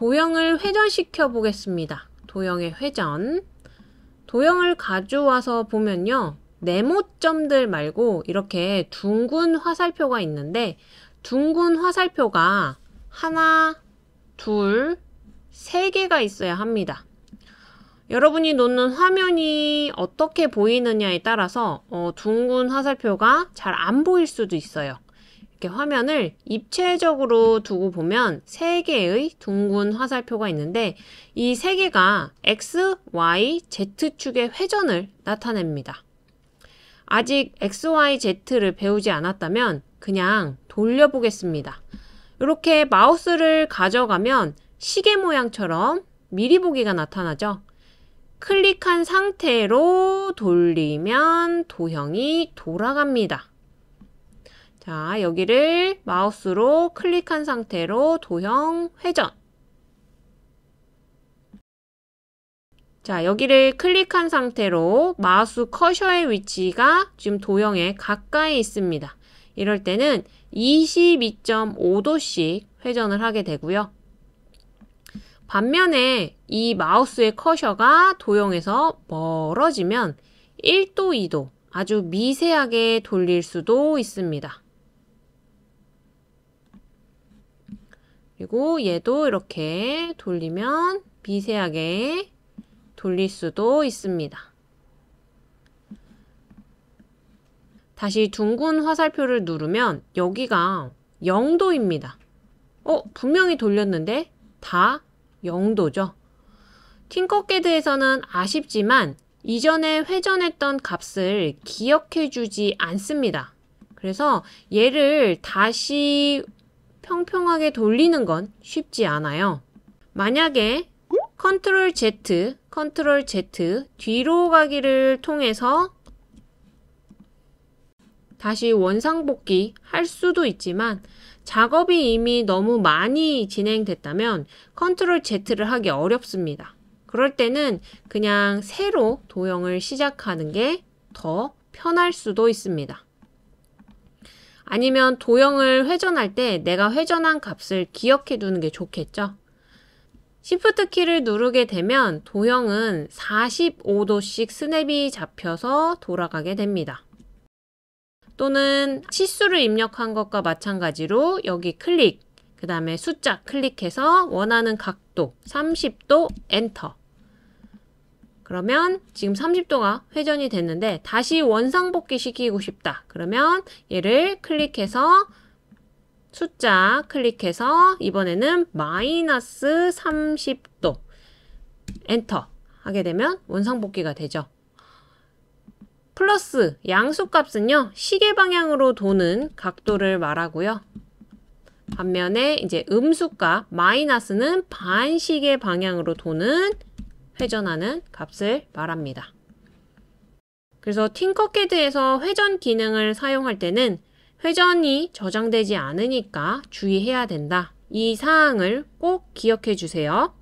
도형을 회전시켜 보겠습니다. 도형의 회전. 도형을 가져와서 보면요. 네모점들 말고 이렇게 둥근 화살표가 있는데 둥근 화살표가 하나, 둘, 세 개가 있어야 합니다. 여러분이 놓는 화면이 어떻게 보이느냐에 따라서 어, 둥근 화살표가 잘 안 보일 수도 있어요. 이렇게 화면을 입체적으로 두고 보면 세 개의 둥근 화살표가 있는데 이 세 개가 X, Y, Z축의 회전을 나타냅니다. 아직 X, Y, Z를 배우지 않았다면 그냥 돌려보겠습니다. 이렇게 마우스를 가져가면 시계 모양처럼 미리 보기가 나타나죠. 클릭한 상태로 돌리면 도형이 돌아갑니다. 자, 여기를 마우스로 클릭한 상태로 도형 회전. 자, 여기를 클릭한 상태로 마우스 커셔의 위치가 지금 도형에 가까이 있습니다. 이럴 때는 22.5도씩 회전을 하게 되고요. 반면에 이 마우스의 커셔가 도형에서 멀어지면 1도, 2도 아주 미세하게 돌릴 수도 있습니다. 그리고 얘도 이렇게 돌리면 미세하게 돌릴 수도 있습니다. 다시 둥근 화살표를 누르면 여기가 0도입니다. 어? 분명히 돌렸는데 다 0도죠. 팅커캐드에서는 아쉽지만 이전에 회전했던 값을 기억해 주지 않습니다. 그래서 얘를 다시 평평하게 돌리는 건 쉽지 않아요. 만약에 컨트롤 Z, 컨트롤 Z 뒤로 가기를 통해서 다시 원상복귀 할 수도 있지만 작업이 이미 너무 많이 진행됐다면 컨트롤 Z를 하기 어렵습니다. 그럴 때는 그냥 새로 도형을 시작하는 게 더 편할 수도 있습니다. 아니면 도형을 회전할 때 내가 회전한 값을 기억해 두는 게 좋겠죠. Shift 키를 누르게 되면 도형은 45도씩 스냅이 잡혀서 돌아가게 됩니다. 또는 치수를 입력한 것과 마찬가지로 여기 클릭, 그 다음에 숫자 클릭해서 원하는 각도 30도 엔터 그러면 지금 30도가 회전이 됐는데 다시 원상복귀 시키고 싶다. 그러면 얘를 클릭해서 숫자 클릭해서 이번에는 마이너스 30도 엔터 하게 되면 원상복귀가 되죠. 플러스 양수값은요. 시계 방향으로 도는 각도를 말하고요. 반면에 이제 음수값 마이너스는 반시계 방향으로 도는 회전하는 값을 말합니다. 그래서 팅커캐드에서 회전 기능을 사용할 때는 회전이 저장되지 않으니까 주의해야 된다. 이 사항을 꼭 기억해 주세요.